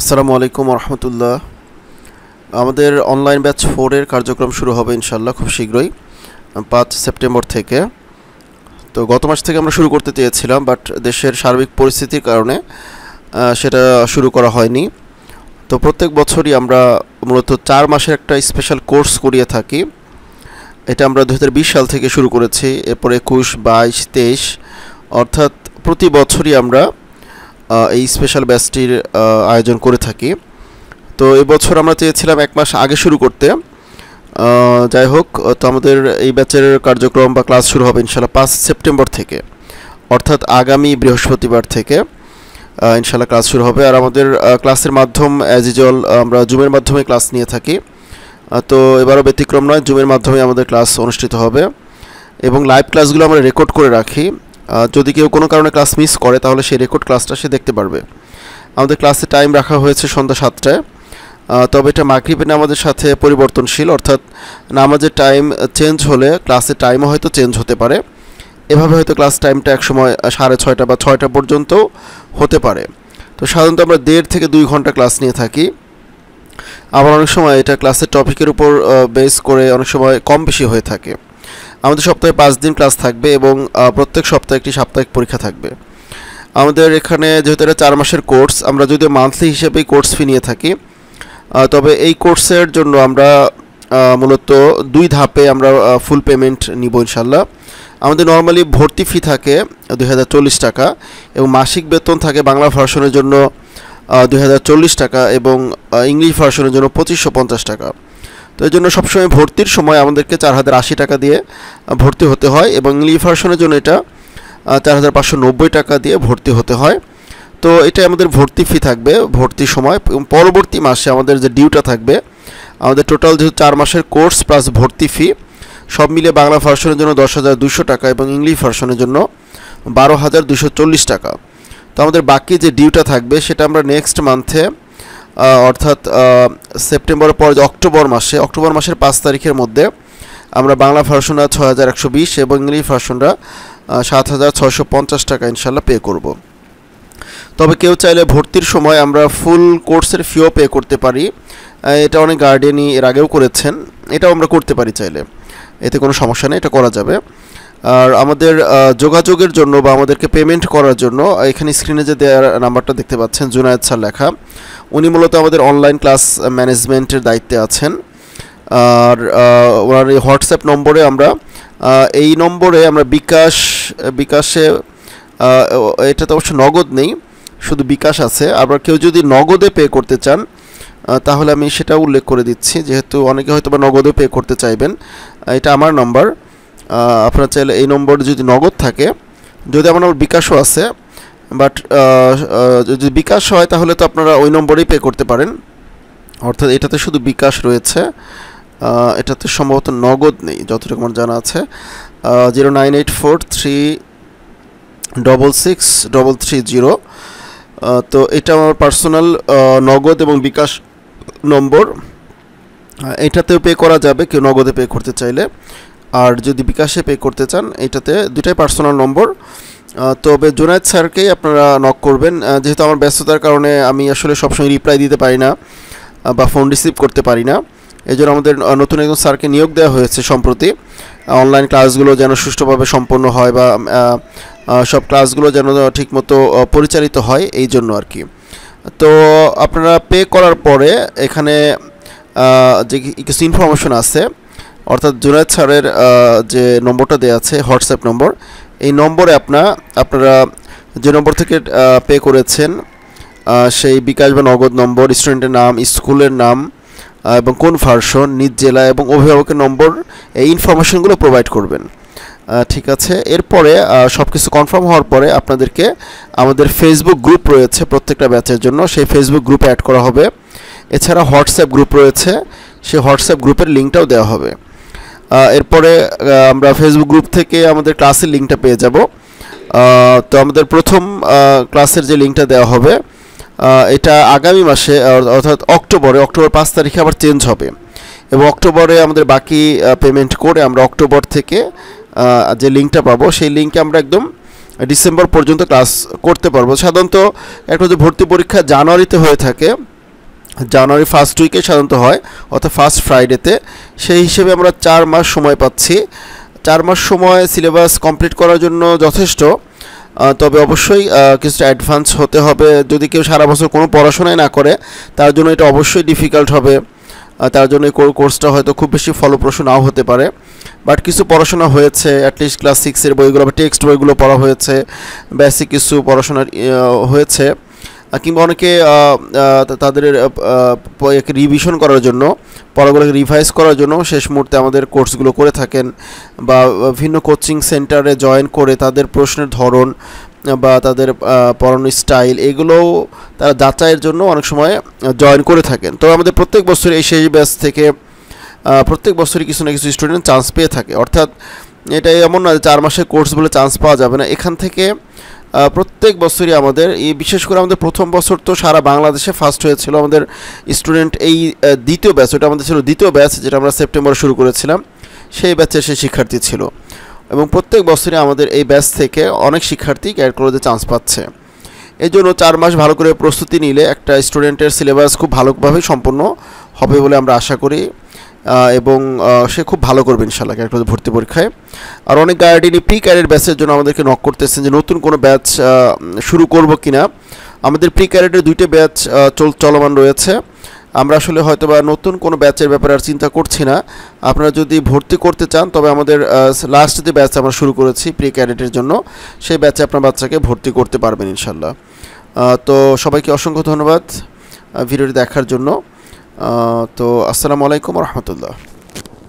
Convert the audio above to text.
আসসালামু আলাইকুম রহমতুল্লাহ আমাদের অনলাইন ব্যাচ ফোরের কার্যক্রম শুরু হবে ইনশাল্লাহ খুব শীঘ্রই পাঁচ সেপ্টেম্বর থেকে তো গত মাস থেকে আমরা শুরু করতে চেয়েছিলাম বাট দেশের সার্বিক পরিস্থিতির কারণে সেটা শুরু করা হয়নি তো প্রত্যেক বছরই আমরা মূলত চার মাসের একটা স্পেশাল কোর্স করিয়ে থাকি এটা আমরা দু সাল থেকে শুরু করেছি এরপর একুশ বাইশ তেইশ অর্থাৎ প্রতি বছরই আমরা এই স্পেশাল ব্যাচটির আয়োজন করে থাকি তো এবছর আমরা চেয়েছিলাম এক মাস আগে শুরু করতে যাই হোক তো আমাদের এই ব্যাচের কার্যক্রম বা ক্লাস শুরু হবে ইনশাল্লাহ পাঁচ সেপ্টেম্বর থেকে অর্থাৎ আগামী বৃহস্পতিবার থেকে ইনশাল্লাহ ক্লাস শুরু হবে আর আমাদের ক্লাসের মাধ্যম অ্যাজ ইউজুয়াল আমরা জুমের মাধ্যমে ক্লাস নিয়ে থাকি তো এবারও ব্যতিক্রম নয় জুমের মাধ্যমে আমাদের ক্লাস অনুষ্ঠিত হবে এবং লাইভ ক্লাসগুলো আমরা রেকর্ড করে রাখি যদি কেউ কোনো কারণে ক্লাস মিস করে তাহলে সেই রেকর্ড ক্লাসটা সে দেখতে পারবে আমাদের ক্লাসে টাইম রাখা হয়েছে সন্ধ্যা সাতটায় তবে এটা মাগরিবের নামাজের সাথে পরিবর্তনশীল অর্থাৎ নামাজের টাইম চেঞ্জ হলে ক্লাসের টাইমও হয়তো চেঞ্জ হতে পারে এভাবে হয়তো ক্লাস টাইমটা একসময় সাড়ে ছয়টা বা ছয়টা পর্যন্ত হতে পারে তো সাধারণত আমরা দেড় থেকে দুই ঘন্টা ক্লাস নিয়ে থাকি আবার অনেক সময় এটা ক্লাসের টপিকের উপর বেস করে অনেক সময় কম বেশি হয়ে থাকে আমাদের সপ্তাহে পাঁচ দিন ক্লাস থাকবে এবং প্রত্যেক সপ্তাহে একটি সাপ্তাহিক পরীক্ষা থাকবে আমাদের এখানে যেহেতু এটা চার মাসের কোর্স আমরা যদিও মান্থলি হিসেবেই কোর্স ফি নিয়ে থাকি তবে এই কোর্সের জন্য আমরা মূলত দুই ধাপে আমরা ফুল পেমেন্ট নিব ইনশাল্লাহ আমাদের নর্মালি ভর্তি ফি থাকে দুই টাকা এবং মাসিক বেতন থাকে বাংলা ভার্সনের জন্য দুই টাকা এবং ইংলিশ ভার্সনের জন্য পঁচিশশো টাকা তো এই জন্য সবসময় ভর্তির সময় আমাদেরকে চার হাজার আশি টাকা দিয়ে ভর্তি হতে হয় এবং ইংলিশ ভার্সনের জন্য এটা চার হাজার পাঁচশো নব্বই টাকা দিয়ে ভর্তি হতে হয় তো এটা আমাদের ভর্তি ফি থাকবে ভর্তির সময় পরবর্তী মাসে আমাদের যে ডিউটা থাকবে আমাদের টোটাল যেহেতু চার মাসের কোর্স প্লাস ভর্তি ফি সব মিলে বাংলা ভার্সনের জন্য দশ হাজার দুশো টাকা এবং ইংলিশ ভার্সনের জন্য বারো হাজার দুশো চল্লিশ টাকা তো আমাদের বাকি যে ডিউটা থাকবে সেটা আমরা নেক্সট মান্থে অর্থাৎ সেপ্টেম্বরের পর অক্টোবর মাসে অক্টোবর মাসের পাঁচ তারিখের মধ্যে আমরা বাংলা ভার্সনরা ছয় হাজার একশো বিশ এবং ইংলিশ ভার্সনরা সাত হাজার ছশো পঞ্চাশ টাকা ইনশাল্লাহ পে করব তবে কেউ চাইলে ভর্তির সময় আমরা ফুল কোর্সের ফিও পে করতে পারি এটা অনেক গার্ডেনই এর আগেও করেছেন এটাও আমরা করতে পারি চাইলে এতে কোনো সমস্যা নেই এটা করা যাবে আর আমাদের যোগাযোগের জন্য বা আমাদেরকে পেমেন্ট করার জন্য এখানে স্ক্রিনে যে দেওয়ার নাম্বারটা দেখতে পাচ্ছেন জুনায়দ স্যার লেখা উনি মূলত আমাদের অনলাইন ক্লাস ম্যানেজমেন্টের দায়িত্বে আছেন আর ওনার এই হোয়াটসঅ্যাপ নম্বরে আমরা এই নম্বরে আমরা বিকাশ বিকাশে এটা তো অবশ্য নগদ নেই শুধু বিকাশ আছে আবার কেউ যদি নগদে পে করতে চান তাহলে আমি সেটা উল্লেখ করে দিচ্ছি যেহেতু অনেকে হয়তো বা নগদে পে করতে চাইবেন এটা আমার নম্বর আপনার চাইলে এই নম্বর যদি নগদ থাকে যদি আমার বিকাশও আছে বাট uh, uh, যদি বিকাশ হয় তাহলে তো আপনারা ওই নম্বরেই পে করতে পারেন অর্থাৎ এটাতে শুধু বিকাশ রয়েছে এটাতে সম্ভবত নগদ নেই যতটুকু আমার জানা আছে zero nine eight four three double six double three zero তো এটা আমার পার্সোনাল নগদ এবং বিকাশ নম্বর এটাতেও পে করা যাবে কেউ নগদে পে করতে চাইলে আর যদি বিকাশে পে করতে চান এটাতে দুটাই পার্সোনাল নম্বর তবে জুনায়দ স্যারকেই আপনারা নক করবেন যেহেতু আমার ব্যস্ততার কারণে আমি আসলে সবসময় রিপ্লাই দিতে পারি না বা ফোন রিসিভ করতে পারি না এই জন্য আমাদের নতুন একজন স্যারকে নিয়োগ দেওয়া হয়েছে সম্প্রতি অনলাইন ক্লাসগুলো যেন সুষ্ঠুভাবে সম্পন্ন হয় বা সব ক্লাসগুলো যেন ঠিকমতো পরিচালিত হয় এই জন্য আর কি তো আপনারা পে করার পরে এখানে যে কিছু ইনফরমেশন আছে অর্থাৎ জুনায়দ স্যারের যে নম্বরটা দেওয়া আছে হোয়াটসঅ্যাপ নম্বর এই নম্বরে আপনার আপনারা যে নম্বর থেকে পে করেছেন সেই বিকাশ বা নগদ নম্বর স্টুডেন্টের নাম স্কুলের নাম এবং কোন ভার্সন নিজ জেলা এবং অভিভাবকের নম্বর এই ইনফরমেশনগুলো প্রোভাইড করবেন ঠিক আছে এরপরে সব কিছু কনফার্ম হওয়ার পরে আপনাদেরকে আমাদের ফেসবুক গ্রুপ রয়েছে প্রত্যেকটা ব্যাচের জন্য সেই ফেসবুক গ্রুপে অ্যাড করা হবে এছাড়া হোয়াটসঅ্যাপ গ্রুপ রয়েছে সেই হোয়াটসঅ্যাপ গ্রুপের লিঙ্কটাও দেওয়া হবে এরপরে আমরা ফেসবুক গ্রুপ থেকে আমাদের ক্লাসের লিঙ্কটা পেয়ে যাব তো আমাদের প্রথম ক্লাসের যে লিঙ্কটা দেওয়া হবে এটা আগামী মাসে অর্থাৎ অক্টোবরে অক্টোবর পাঁচ তারিখে আবার চেঞ্জ হবে এবং অক্টোবরে আমাদের বাকি পেমেন্ট করে আমরা অক্টোবর থেকে যে লিঙ্কটা পাবো সেই লিঙ্কে আমরা একদম ডিসেম্বর পর্যন্ত ক্লাস করতে পারবো সাধারণত একটা যে ভর্তি পরীক্ষা জানুয়ারিতে হয়ে থাকে জানুয়ারি ফার্স্ট উইকে সাধারণত হয় অর্থাৎ ফার্স্ট ফ্রাইডেতে সেই হিসেবে আমরা চার মাস সময় পাচ্ছি চার মাস সময় সিলেবাস কমপ্লিট করার জন্য যথেষ্ট তবে অবশ্যই কিছুটা অ্যাডভান্স হতে হবে যদি কেউ সারা বছর কোনো পড়াশোনাই না করে তার জন্য এটা অবশ্যই ডিফিকাল্ট হবে তার জন্য এই কোর্সটা হয়তো খুব বেশি ফলপ্রসূ নাও হতে পারে বাট কিছু পড়াশোনা হয়েছে অ্যাটলিস্ট ক্লাস সিক্সের বইগুলো বা টেক্সট বইগুলো পড়া হয়েছে বেসিক কিছু পড়াশোনার হয়েছে কিংবা অনেকে তাদের রিভিশন করার জন্য পড়াগুলোকে রিভাইজ করার জন্য শেষ মুহূর্তে আমাদের কোর্সগুলো করে থাকেন বা বিভিন্ন কোচিং সেন্টারে জয়েন করে তাদের প্রশ্নের ধরন বা তাদের পড়ানোর স্টাইল এগুলোও তারা যাচাইয়ের জন্য অনেক সময় জয়েন করে থাকেন তো আমাদের প্রত্যেক বছর এই শেষ ব্যাচ থেকে প্রত্যেক বছরই কিছু না কিছু স্টুডেন্ট চান্স পেয়ে থাকে অর্থাৎ এটাই এমন না যে চার মাসের কোর্স বলে চান্স পাওয়া যাবে না এখান থেকে প্রত্যেক বছরই আমাদের এই বিশেষ করে আমাদের প্রথম বছর তো সারা বাংলাদেশে ফার্স্ট হয়েছিল আমাদের স্টুডেন্ট এই দ্বিতীয় ব্যাচ ওটা আমাদের ছিল দ্বিতীয় ব্যাচ যেটা আমরা সেপ্টেম্বরে শুরু করেছিলাম সেই ব্যাচে সে শিক্ষার্থী ছিল এবং প্রত্যেক বছরই আমাদের এই ব্যাচ থেকে অনেক শিক্ষার্থী ক্যাড কলেজে চান্স পাচ্ছে এই জন্য চার মাস ভালো করে প্রস্তুতি নিলে একটা স্টুডেন্টের সিলেবাস খুব ভালোভাবে সম্পন্ন হবে বলে আমরা আশা করি এবং সে খুব ভালো করবে ইনশাল্লাহ ক্যারেক্টার ভর্তি পরীক্ষায় আর অনেক গার্ডিনি প্রি ক্যারিয়ার ব্যাচের জন্য আমাদেরকে নক করতেছেন যে নতুন কোনো ব্যাচ শুরু করব কি না আমাদের প্রি ক্যারিয়ারের দুইটা ব্যাচ চল চলমান রয়েছে আমরা আসলে হয়তো বা নতুন কোনো ব্যাচের ব্যাপারে আর চিন্তা করছি না আপনারা যদি ভর্তি করতে চান তবে আমাদের লাস্ট যে ব্যাচ আমরা শুরু করেছি প্রি ক্যারেটের জন্য সেই ব্যাচে আপনার বাচ্চাকে ভর্তি করতে পারবেন ইনশাল্লাহ তো সবাইকে অসংখ্য ধন্যবাদ ভিডিওটি দেখার জন্য آه، تو السلام علیکم ورحمت اللہ